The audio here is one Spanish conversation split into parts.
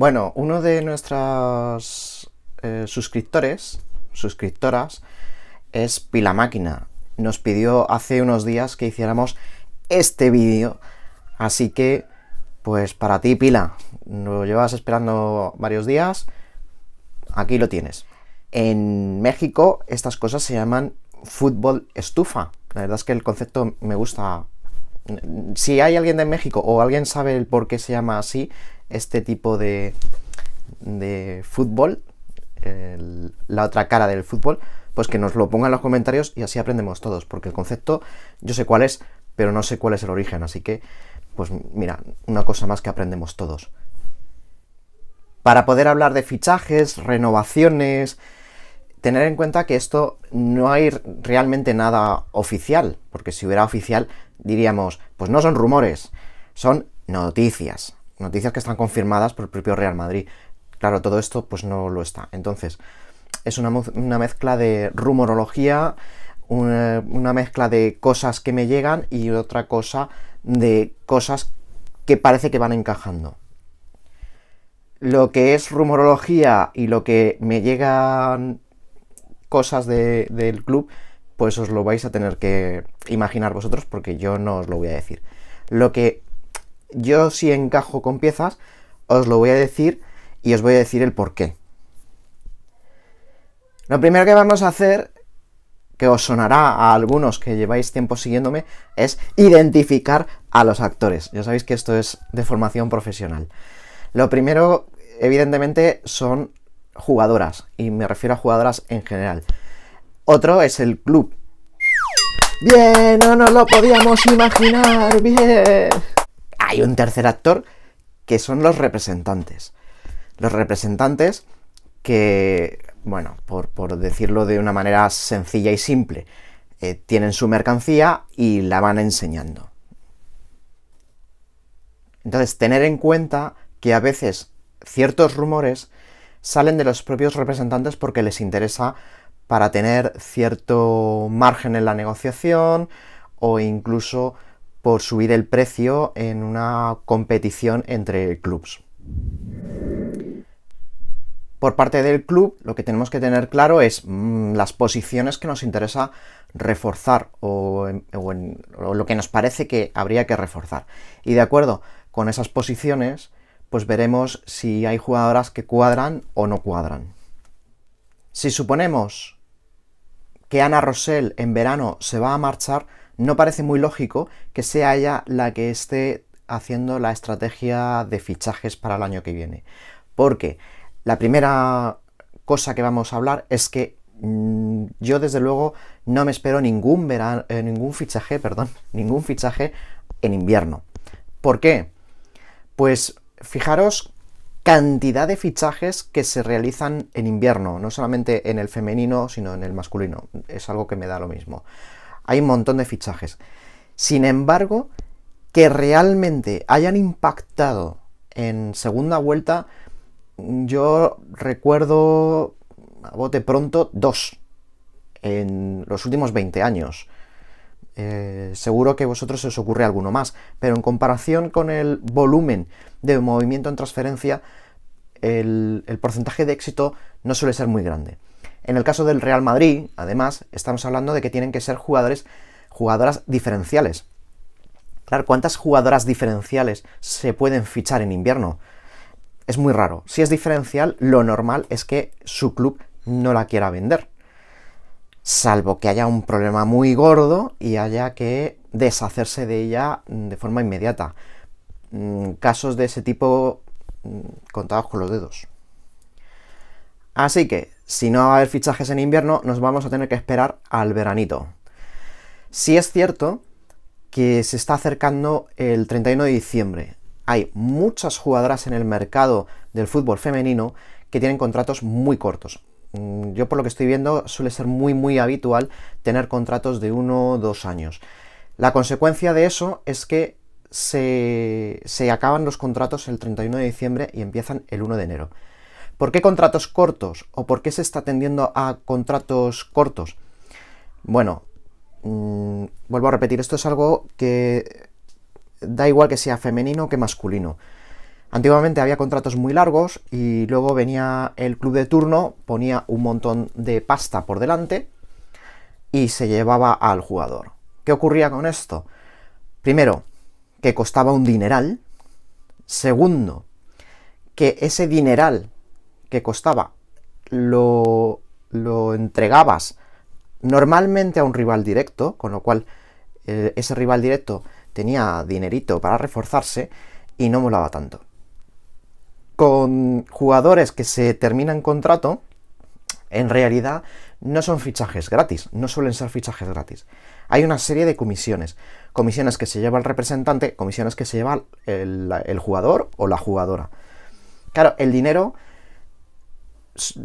Bueno, uno de nuestros eh, suscriptores, suscriptoras, es Pila Máquina. Nos pidió hace unos días que hiciéramos este vídeo. Así que, pues para ti, Pila, lo llevas esperando varios días. Aquí lo tienes. En México estas cosas se llaman fútbol estufa. La verdad es que el concepto me gusta. Si hay alguien de México o alguien sabe el por qué se llama así, este tipo de, fútbol, la otra cara del fútbol, pues que nos lo pongan en los comentarios y así aprendemos todos, porque el concepto yo sé cuál es, pero no sé cuál es el origen, así que, pues mira, una cosa más que aprendemos todos. Para poder hablar de fichajes, renovaciones, tener en cuenta que esto no hay realmente nada oficial, porque si hubiera oficial diríamos, pues no son rumores, son noticias noticias que están confirmadas por el propio Real Madrid. Claro, todo esto pues no lo está. Entonces, es una, mezcla de rumorología, eh, una, mezcla de cosas que me llegan y otra cosa de cosas que parece que van encajando. Lo que es rumorología y lo que me llegan cosas del club, pues os lo vais a tener que imaginar vosotros porque yo no os lo voy a decir. Lo que yo si encajo con piezas, os lo voy a decir y os voy a decir el por qué. Lo primero que vamos a hacer, que os sonará a algunos que lleváis tiempo siguiéndome, es identificar a los actores. Ya sabéis que esto es de formación profesional. Lo primero, evidentemente, son jugadoras, y me refiero a jugadoras en general. Otro es el club. Bien, no nos lo podíamos imaginar, bien hay un tercer actor que son los representantes. Los representantes que, bueno, por, decirlo de una manera sencilla y simple, eh, tienen su mercancía y la van enseñando. Entonces, tener en cuenta que a veces ciertos rumores salen de los propios representantes porque les interesa para tener cierto margen en la negociación o incluso por subir el precio en una competición entre clubs. Por parte del club, lo que tenemos que tener claro es mm, las posiciones que nos interesa reforzar o, lo que nos parece que habría que reforzar. Y de acuerdo con esas posiciones, pues veremos si hay jugadoras que cuadran o no cuadran. Si suponemos que Ana Rosell en verano se va a marchar, no parece muy lógico que sea ella la que esté haciendo la estrategia de fichajes para el año que viene. Porque la primera cosa que vamos a hablar es que mm, yo desde luego no me espero ningún verano, eh, ningún fichaje, perdón, ningún fichaje en invierno. ¿Por qué? Pues fijaros cantidad de fichajes que se realizan en invierno, no solamente en el femenino, sino en el masculino. Es algo que me da lo mismo. Hay un montón de fichajes. Sin embargo, que realmente hayan impactado en segunda vuelta, yo recuerdo, a bote pronto, dos en los últimos 20 años. Eh, seguro que a vosotros os ocurre alguno más, pero en comparación con el volumen de movimiento en transferencia, el porcentaje de éxito no suele ser muy grande. En el caso del Real Madrid, además, estamos hablando de que tienen que ser jugadores, jugadoras diferenciales. Claro, ¿cuántas jugadoras diferenciales se pueden fichar en invierno? Es muy raro. Si es diferencial, lo normal es que su club no la quiera vender. Salvo que haya un problema muy gordo y haya que deshacerse de ella mm, de forma inmediata. Mm, casos de ese tipo mm, contados con los dedos. Así que, si no va a haber fichajes en invierno, nos vamos a tener que esperar al veranito. Si es cierto que se está acercando el 31 de diciembre, hay muchas jugadoras en el mercado del fútbol femenino que tienen contratos muy cortos. Mm, yo por lo que estoy viendo suele ser muy muy habitual tener contratos de uno o dos años. La consecuencia de eso es que se, se acaban los contratos el 31 de diciembre y empiezan el 1 de enero. ¿Por qué contratos cortos? ¿O por qué se está tendiendo a contratos cortos? Bueno, mm, vuelvo a repetir, esto es algo que da igual que sea femenino que masculino. Antiguamente había contratos muy largos y luego venía el club de turno, ponía un montón de pasta por delante y se llevaba al jugador. ¿Qué ocurría con esto? Primero, que costaba un dineral. Segundo, que ese dineral que costaba lo, lo entregabas normalmente a un rival directo, con lo cual eh, ese rival directo tenía dinerito para reforzarse y no molaba tanto. Con jugadores que se terminan contrato, en realidad no son fichajes gratis, no suelen ser fichajes gratis. Hay una serie de comisiones, comisiones que se lleva el representante, comisiones que se lleva el, el jugador o la jugadora. Claro, el dinero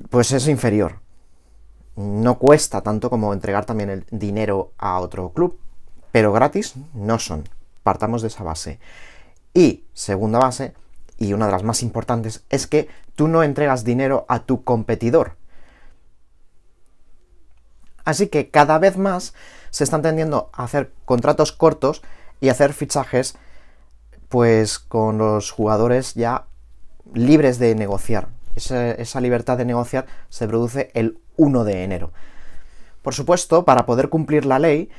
pues es inferior. No cuesta tanto como entregar también el dinero a otro club, pero gratis no son. Partamos de esa base. Y segunda base, y una de las más importantes, es que tú no entregas dinero a tu competidor. Así que cada vez más se están tendiendo a hacer contratos cortos y hacer fichajes pues con los jugadores ya libres de negociar esa, libertad de negociar se produce el 1 de enero. Por supuesto, para poder cumplir la ley,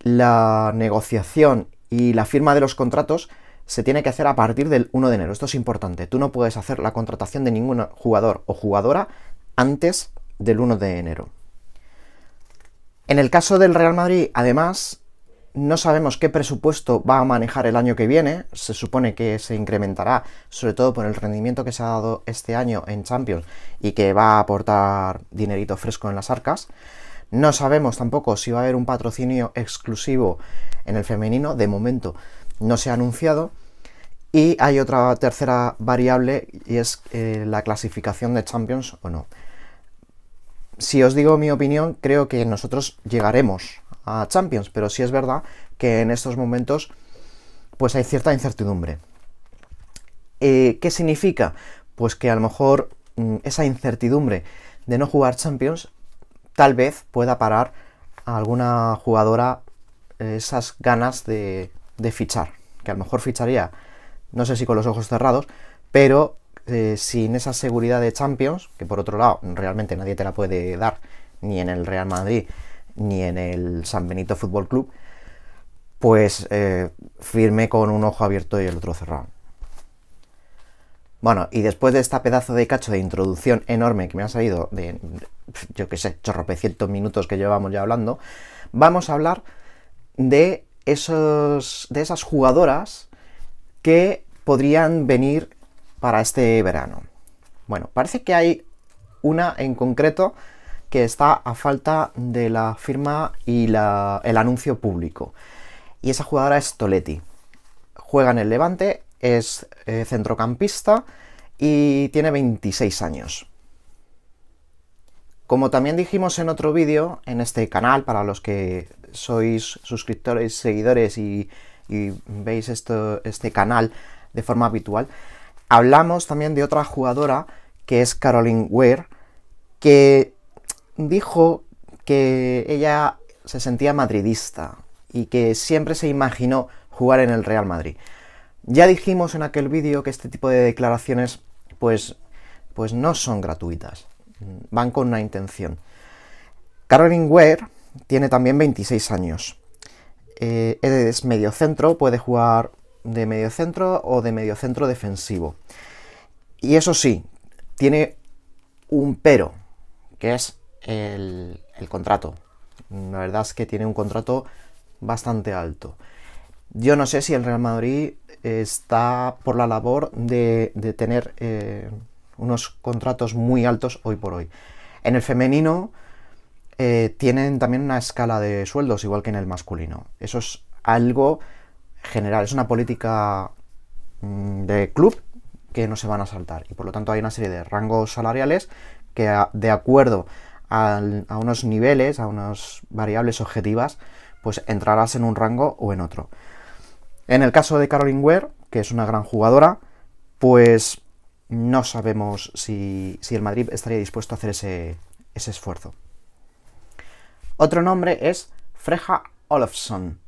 la negociación y la firma de los contratos se tiene que hacer a partir del 1 de enero. Esto es importante. Tú no puedes hacer la contratación de ningún jugador o jugadora antes del 1 de enero. En el caso del Real Madrid, además, no sabemos qué presupuesto va a manejar el año que viene, se supone que se incrementará, sobre todo por el rendimiento que se ha dado este año en Champions y que va a aportar dinerito fresco en las arcas. No sabemos tampoco si va a haber un patrocinio exclusivo en el femenino, de momento no se ha anunciado. Y hay otra tercera variable y es eh, la clasificación de Champions o no si os digo mi opinión, creo que nosotros llegaremos a Champions, pero sí es verdad que en estos momentos pues hay cierta incertidumbre. Eh, ¿Qué significa? Pues que a lo mejor mm, esa incertidumbre de no jugar Champions tal vez pueda parar a alguna jugadora eh, esas ganas de, de fichar, que a lo mejor ficharía, no sé si con los ojos cerrados, pero eh, sin esa seguridad de Champions, que por otro lado realmente nadie te la puede dar, ni en el Real Madrid, ni en el San Benito Fútbol Club, pues eh, firme con un ojo abierto y el otro cerrado. Bueno, y después de esta pedazo de cacho de introducción enorme que me ha salido de, yo qué sé, chorropecientos minutos que llevamos ya hablando, vamos a hablar de, esos, de esas jugadoras que podrían venir para este verano. Bueno, parece que hay una en concreto que está a falta de la firma y la, el anuncio público. Y esa jugadora es Toletti. Juega en el Levante, es eh, centrocampista y tiene 26 años. Como también dijimos en otro vídeo, en este canal, para los que sois suscriptores, seguidores y, veis este canal de forma habitual, Hablamos también de otra jugadora que es Caroline Ware, que dijo que ella se sentía madridista y que siempre se imaginó jugar en el Real Madrid. Ya dijimos en aquel vídeo que este tipo de declaraciones pues, pues no son gratuitas, van con una intención. Caroline Ware tiene también 26 años. es eh, es mediocentro, puede jugar de mediocentro o de mediocentro defensivo. Y eso sí, tiene un pero, que es el, contrato. La verdad es que tiene un contrato bastante alto. Yo no sé si el Real Madrid está por la labor de, tener eh, unos contratos muy altos hoy por hoy. En el femenino eh, tienen también una escala de sueldos igual que en el masculino. Eso es algo general, es una política mm, de club que no se van a saltar y por lo tanto hay una serie de rangos salariales que de acuerdo a, unos niveles, a unas variables objetivas, pues entrarás en un rango o en otro. En el caso de Caroline Ware, que es una gran jugadora, pues no sabemos si, el Madrid estaría dispuesto a hacer ese, ese esfuerzo. Otro nombre es Freja Olofsson,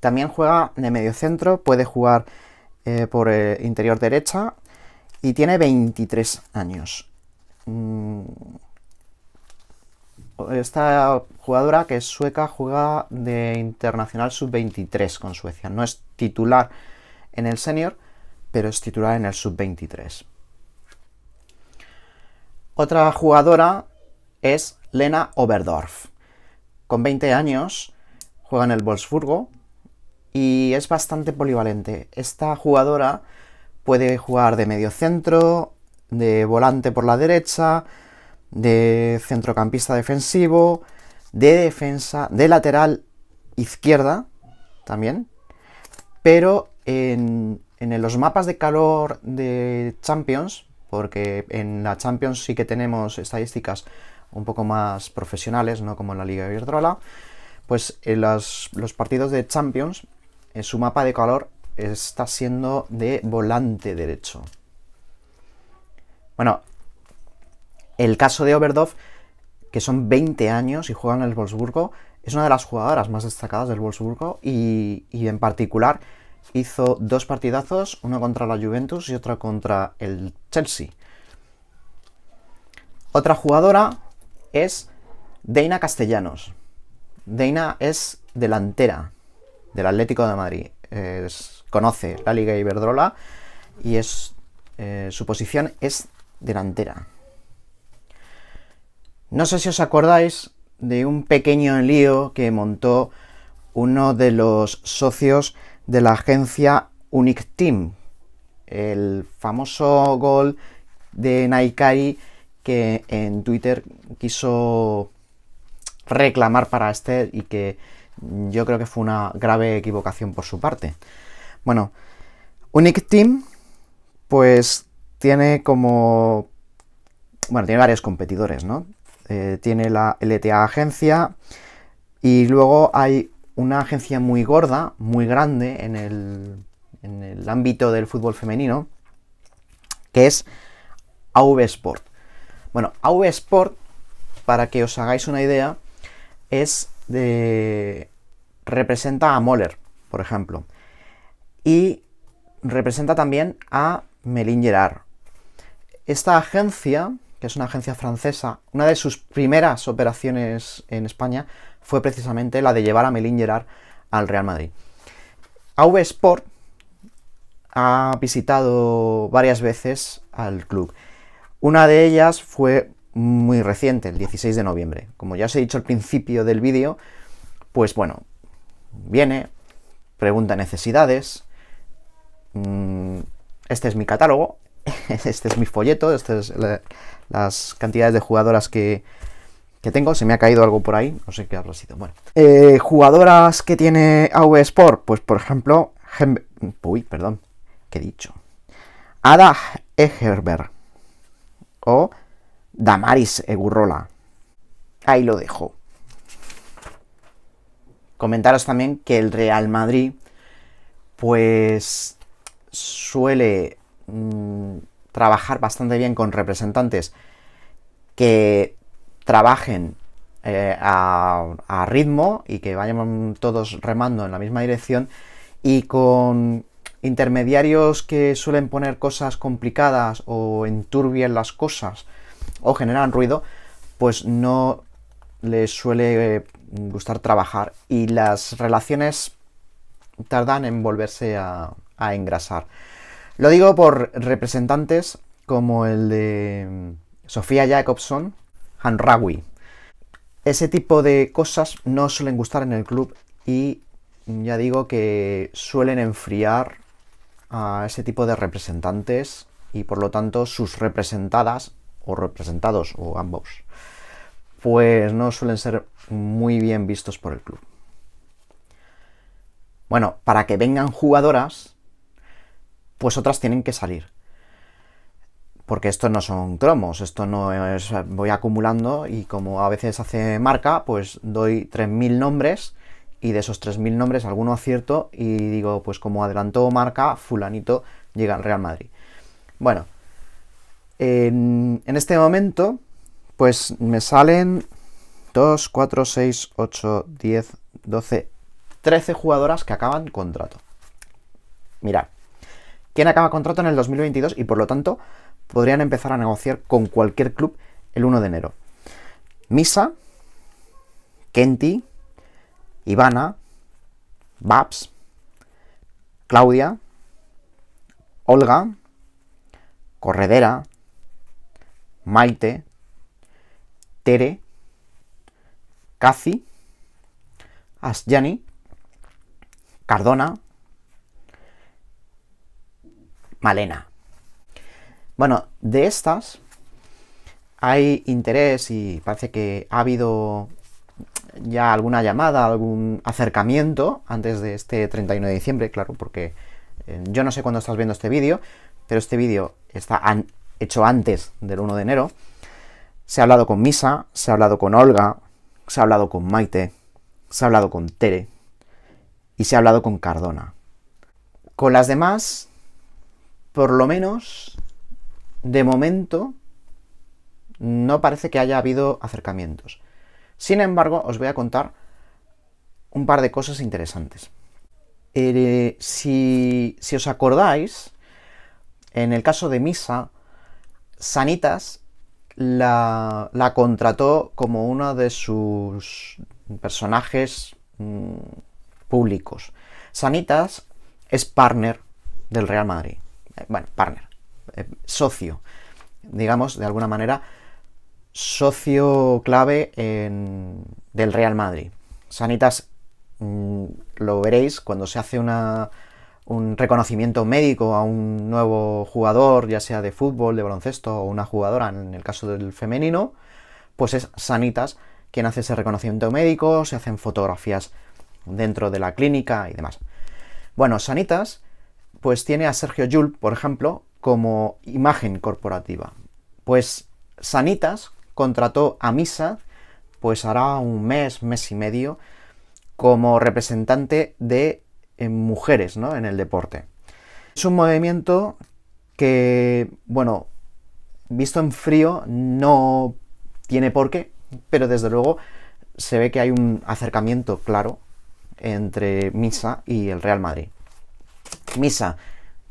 también juega de medio centro, puede jugar eh, por eh, interior derecha y tiene 23 años. Mm, esta jugadora que es sueca juega de internacional sub-23 con Suecia. No es titular en el senior, pero es titular en el sub-23. Otra jugadora es Lena Oberdorf. Con 20 años juega en el Wolfsburgo y es bastante polivalente. Esta jugadora puede jugar de medio centro, de volante por la derecha, de centrocampista defensivo, de defensa, de lateral izquierda también. Pero en, los mapas de calor de Champions, porque en la Champions sí que tenemos estadísticas un poco más profesionales, no como en la Liga Virtuala, pues en eh, los partidos de Champions en su mapa de color está siendo de volante derecho. Bueno, el caso de Oberdorf, que son 20 años y juega en el Wolfsburgo, es una de las jugadoras más destacadas del Wolfsburgo y, en particular hizo dos partidazos, uno contra la Juventus y otro contra el Chelsea. Otra jugadora es Deina Castellanos. Deina es delantera, del Atlético de Madrid. Eh, conoce la Liga Iberdrola y es, eh, su posición es delantera. No sé si os acordáis de un pequeño lío que montó uno de los socios de la agencia Unique Team. El famoso gol de Naikai que en Twitter quiso reclamar para este y que yo creo que fue una grave equivocación por su parte. Bueno, Unique Team, pues tiene como... Bueno, tiene varios competidores, ¿no? Eh, tiene la LTA agencia y luego hay una agencia muy gorda, muy grande en el, en el ámbito del fútbol femenino, que es AV Sport. Bueno, AV Sport, para que os hagáis una idea, es de representa a Moller, por ejemplo, y representa también a Melin Gerard. Esta agencia, que es una agencia francesa, una de sus primeras operaciones en España fue precisamente la de llevar a Melin Gerard al Real Madrid. AV Sport ha visitado varias veces al club. Una de ellas fue muy reciente, el 16 de noviembre. Como ya os he dicho al principio del vídeo, pues bueno, viene, pregunta necesidades, mm, este es mi catálogo, este es mi folleto, estas es las cantidades de jugadoras que, que, tengo. Se me ha caído algo por ahí, no sé qué habrá sido. Bueno, eh, jugadoras que tiene AV Sport, pues por ejemplo, uy, perdón, ¿qué he dicho? Ada Egerber o Damaris Egurrola. Ahí lo dejo. Comentaros también que el Real Madrid, pues suele mm, trabajar bastante bien con representantes que trabajen eh, a, a, ritmo y que vayan todos remando en la misma dirección y con intermediarios que suelen poner cosas complicadas o enturbien las cosas o generan ruido, pues no les suele eh, gustar trabajar y las relaciones tardan en volverse a, engrasar. Lo digo por representantes como el de mm, Sofía Jacobson, Han Rawi. Ese tipo de cosas no suelen gustar en el club y mm, ya digo que suelen enfriar a ese tipo de representantes y por lo tanto sus representadas o representados o ambos pues no suelen ser muy bien vistos por el club. Bueno, para que vengan jugadoras, pues otras tienen que salir. Porque esto no son cromos, esto no es... Voy acumulando y como a veces hace marca, pues doy 3.000 nombres y de esos 3.000 nombres alguno acierto y digo, pues como adelantó marca, fulanito llega al Real Madrid. Bueno, en, en este momento pues me salen 2, 4, 6, 8, 10, 12, 13 jugadoras que acaban contrato. Mirad, ¿quién acaba contrato en el 2022 y por lo tanto podrían empezar a negociar con cualquier club el 1 de enero? Misa, Kenty, Ivana, Babs, Claudia, Olga, Corredera, Maite, Tere, Cathy, Asjani, Cardona, Malena. Bueno, de estas hay interés y parece que ha habido ya alguna llamada, algún acercamiento antes de este 31 de diciembre, claro, porque eh, yo no sé cuándo estás viendo este vídeo, pero este vídeo está hecho antes del 1 de enero. Se ha hablado con Misa, se ha hablado con Olga, se ha hablado con Maite, se ha hablado con Tere y se ha hablado con Cardona. Con las demás, por lo menos, de momento, no parece que haya habido acercamientos. Sin embargo, os voy a contar un par de cosas interesantes. Eh, si os acordáis, en el caso de Misa, Sanitas la, contrató como uno de sus personajes mm, públicos. Sanitas es partner del Real Madrid. Eh, bueno, partner, eh, socio, digamos, de alguna manera, socio clave en, del Real Madrid. Sanitas mm, lo veréis cuando se hace una un reconocimiento médico a un nuevo jugador, ya sea de fútbol, de baloncesto o una jugadora, en el caso del femenino, pues es Sanitas quien hace ese reconocimiento médico, se hacen fotografías dentro de la clínica y demás. Bueno, Sanitas pues tiene a Sergio Yul, por ejemplo, como imagen corporativa. Pues Sanitas contrató a Misa, pues hará un mes, mes y medio, como representante de en mujeres ¿no? en el deporte. Es un movimiento que, bueno, visto en frío no tiene por qué, pero desde luego se ve que hay un acercamiento claro entre Misa y el Real Madrid. Misa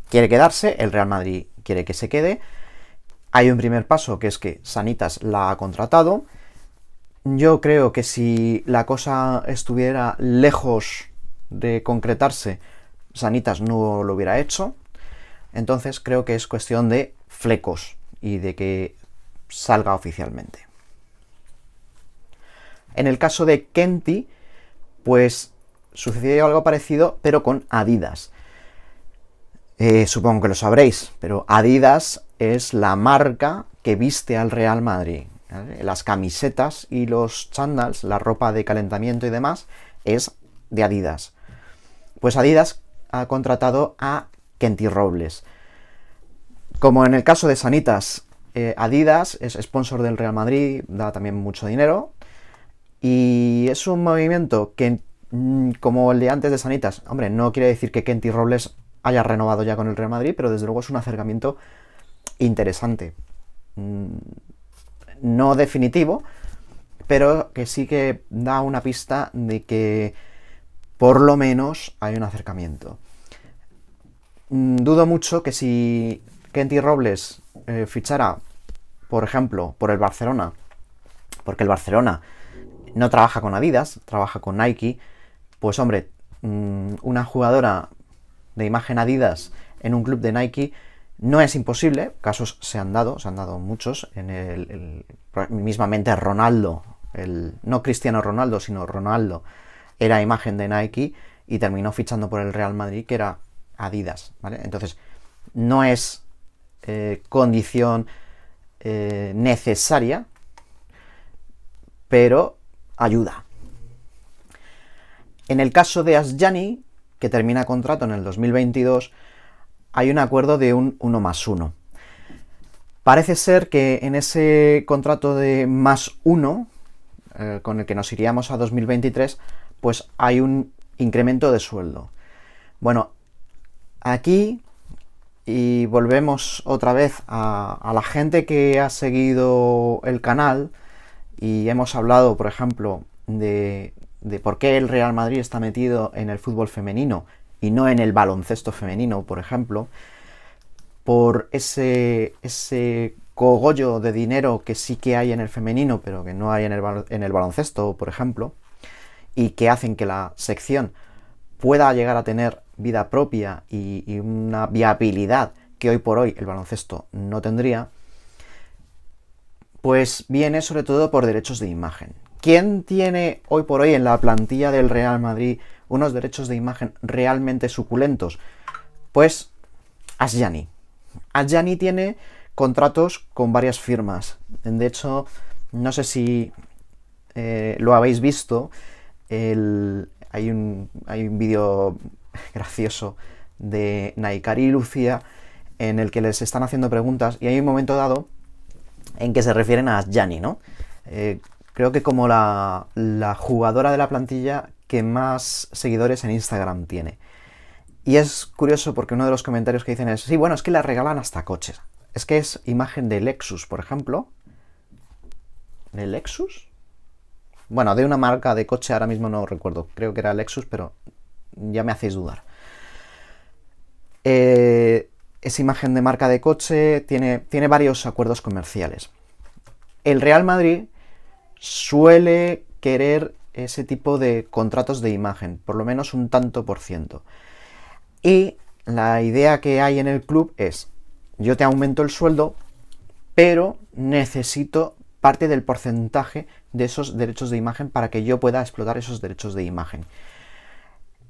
quiere quedarse, el Real Madrid quiere que se quede. Hay un primer paso que es que Sanitas la ha contratado. Yo creo que si la cosa estuviera lejos de concretarse, Sanitas no lo hubiera hecho. Entonces creo que es cuestión de flecos y de que salga oficialmente. En el caso de Kenty, pues sucedió algo parecido, pero con Adidas. Eh, supongo que lo sabréis, pero Adidas es la marca que viste al Real Madrid. Las camisetas y los chandals, la ropa de calentamiento y demás, es de Adidas. Pues Adidas ha contratado a Kenty Robles. Como en el caso de Sanitas, eh, Adidas es sponsor del Real Madrid, da también mucho dinero. Y es un movimiento que, mm, como el de antes de Sanitas, hombre, no quiere decir que Kenty Robles haya renovado ya con el Real Madrid, pero desde luego es un acercamiento interesante. Mm, no definitivo, pero que sí que da una pista de que por lo menos hay un acercamiento. Mm, dudo mucho que si Kenty Robles eh, fichara, por ejemplo, por el Barcelona, porque el Barcelona no trabaja con Adidas, trabaja con Nike, pues hombre, mm, una jugadora de imagen Adidas en un club de Nike no es imposible, casos se han dado, se han dado muchos, en el, mismamente Ronaldo, el, no Cristiano Ronaldo, sino Ronaldo, era imagen de Nike y terminó fichando por el Real Madrid, que era Adidas, Entonces, no es eh, condición eh, necesaria, pero ayuda. En el caso de Asyani que termina contrato en el 2022, hay un acuerdo de un 1 más 1. Parece ser que en ese contrato de más 1, eh, con el que nos iríamos a 2023, pues hay un incremento de sueldo. Bueno, aquí y volvemos otra vez a, la gente que ha seguido el canal y hemos hablado, por ejemplo, de, por qué el Real Madrid está metido en el fútbol femenino y no en el baloncesto femenino, por ejemplo, por ese, ese cogollo de dinero que sí que hay en el femenino, pero que no hay en el baloncesto, por ejemplo, y que hacen que la sección pueda llegar a tener vida propia y, una viabilidad que hoy por hoy el baloncesto no tendría, pues viene sobre todo por derechos de imagen. ¿Quién tiene hoy por hoy en la plantilla del Real Madrid unos derechos de imagen realmente suculentos? Pues Asjani. Asjani tiene contratos con varias firmas. De hecho, no sé si eh, lo habéis visto, hay un, hay vídeo gracioso de Naikari y Lucía en el que les están haciendo preguntas y hay un momento dado en que se refieren a Gianni, ¿no? Eh, creo que como la, la, jugadora de la plantilla que más seguidores en Instagram tiene. Y es curioso porque uno de los comentarios que dicen es, sí, bueno, es que la regalan hasta coches. Es que es imagen de Lexus, por ejemplo. ¿De Lexus? Bueno, de una marca de coche, ahora mismo no recuerdo. Creo que era Lexus, pero ya me hacéis dudar. Eh, esa imagen de marca de coche, tiene, tiene varios acuerdos comerciales. El Real Madrid suele querer ese tipo de contratos de imagen, por lo menos un tanto por ciento. Y la idea que hay en el club es, yo te aumento el sueldo, pero necesito parte del porcentaje de esos derechos de imagen para que yo pueda explotar esos derechos de imagen.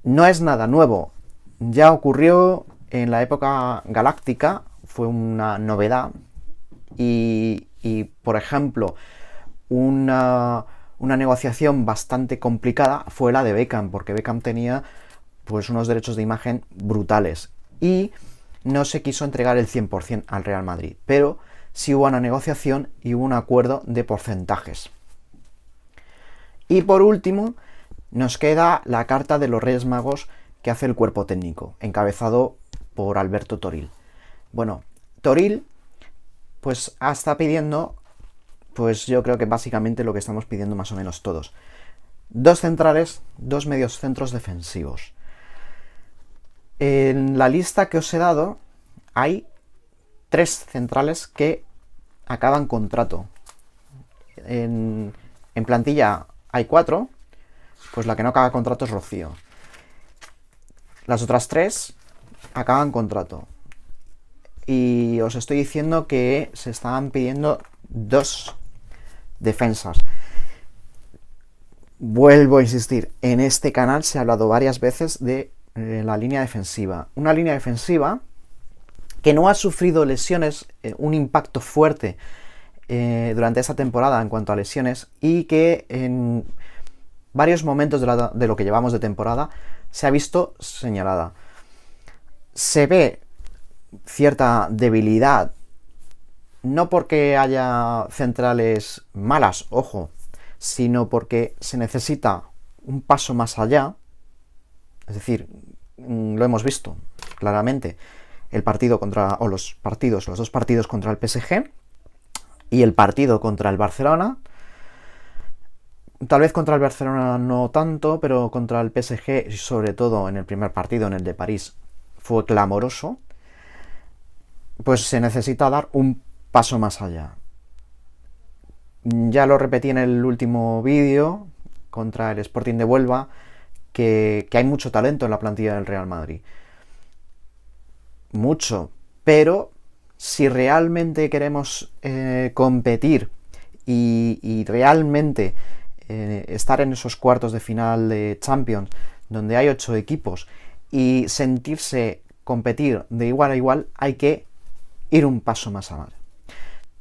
No es nada nuevo, ya ocurrió en la época galáctica, fue una novedad y, por ejemplo, una, negociación bastante complicada fue la de Beckham, porque Beckham tenía pues unos derechos de imagen brutales y no se quiso entregar el 100% al Real Madrid, pero si hubo una negociación y hubo un acuerdo de porcentajes. Y por último, nos queda la carta de los Reyes Magos que hace el cuerpo técnico, encabezado por Alberto Toril. Bueno, Toril, pues está pidiendo, pues yo creo que básicamente lo que estamos pidiendo más o menos todos. Dos centrales, dos medios centros defensivos. En la lista que os he dado hay tres centrales que acaban contrato. En, en plantilla hay cuatro, pues la que no acaba contrato es Rocío. Las otras tres acaban contrato. Y os estoy diciendo que se estaban pidiendo dos defensas. Vuelvo a insistir, en este canal se ha hablado varias veces de eh, la línea defensiva. Una línea defensiva que no ha sufrido lesiones, eh, un impacto fuerte eh, durante esa temporada en cuanto a lesiones y que en varios momentos de, lo que llevamos de temporada se ha visto señalada. Se ve cierta debilidad, no porque haya centrales malas, ojo, sino porque se necesita un paso más allá, es decir, mm, lo hemos visto claramente, el partido contra, o los partidos, los dos partidos contra el PSG y el partido contra el Barcelona. Tal vez contra el Barcelona no tanto, pero contra el PSG, sobre todo en el primer partido, en el de París, fue clamoroso. Pues se necesita dar un paso más allá. Ya lo repetí en el último vídeo contra el Sporting de Huelva, que, que hay mucho talento en la plantilla del Real Madrid mucho, pero si realmente queremos eh, competir y, realmente eh, estar en esos cuartos de final de Champions, donde hay ocho equipos, y sentirse competir de igual a igual, hay que ir un paso más más.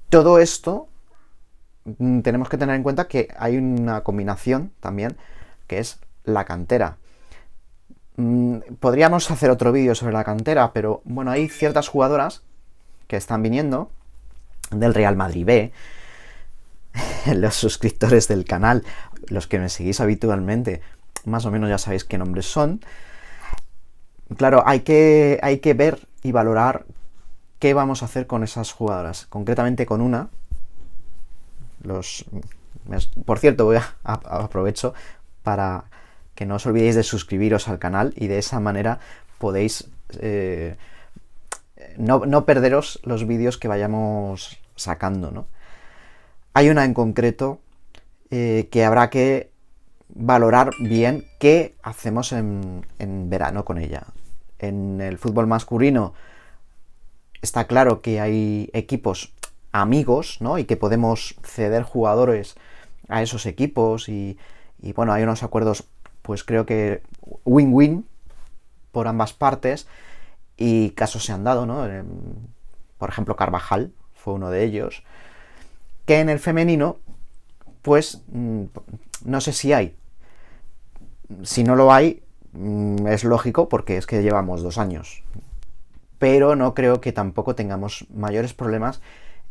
Todo esto mm, tenemos que tener en cuenta que hay una combinación también, que es la cantera. Mm, podríamos hacer otro vídeo sobre la cantera, pero bueno, hay ciertas jugadoras que están viniendo del Real Madrid B. los suscriptores del canal, los que me seguís habitualmente, más o menos ya sabéis qué nombres son. Claro, hay que, hay que ver y valorar qué vamos a hacer con esas jugadoras. Concretamente con una. Los, por cierto, voy aprovecho para que no os olvidéis de suscribiros al canal y de esa manera podéis eh, no, perderos los vídeos que vayamos sacando. Hay una en concreto eh, que habrá que valorar bien qué hacemos en, verano con ella. En el fútbol masculino está claro que hay equipos amigos, Y que podemos ceder jugadores a esos equipos y, y bueno, hay unos acuerdos pues creo que win-win por ambas partes y casos se han dado, ¿no? Por ejemplo, Carvajal fue uno de ellos, que en el femenino, pues mm, no sé si hay. Si no lo hay, mm, es lógico porque es que llevamos dos años. Pero no creo que tampoco tengamos mayores problemas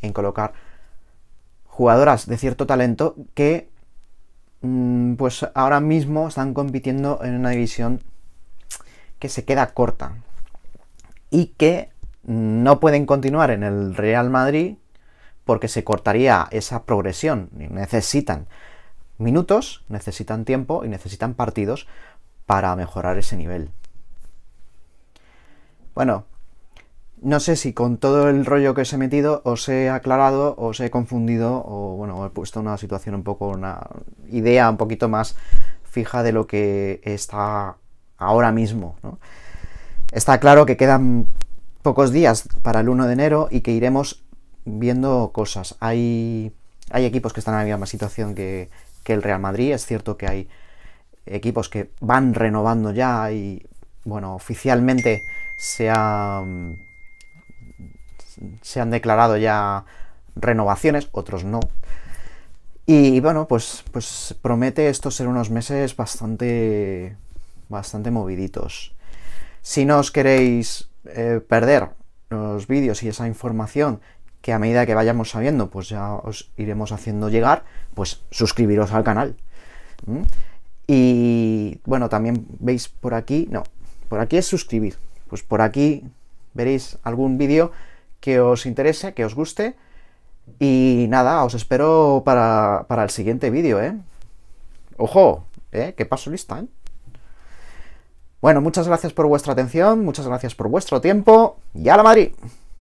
en colocar jugadoras de cierto talento que Mm, pues ahora mismo están compitiendo en una división que se queda corta y que no pueden continuar en el Real Madrid porque se cortaría esa progresión. Necesitan minutos, necesitan tiempo y necesitan partidos para mejorar ese nivel. Bueno, no sé si con todo el rollo que os he metido os he aclarado, os he confundido o bueno, he puesto una situación un poco, una idea un poquito más fija de lo que está ahora mismo. Está claro que quedan pocos días para el 1 de enero y que iremos viendo cosas. Hay, hay equipos que están en la misma situación que, el Real Madrid, es cierto que hay equipos que van renovando ya y bueno, oficialmente se han se han declarado ya renovaciones, otros no. Y bueno, pues, pues promete esto ser unos meses bastante, bastante moviditos. Si no os queréis eh, perder los vídeos y esa información que a medida que vayamos sabiendo, pues ya os iremos haciendo llegar, pues suscribiros al canal. ¿Mm? Y bueno, también veis por aquí, no, por aquí es suscribir. Pues por aquí veréis algún vídeo que os interese, que os guste. Y nada, os espero para, el siguiente vídeo, ¿eh? ¡Ojo! ¿Eh? ¡Qué paso lista, ¿eh? Bueno, muchas gracias por vuestra atención, muchas gracias por vuestro tiempo. ¡Ya la Madrid!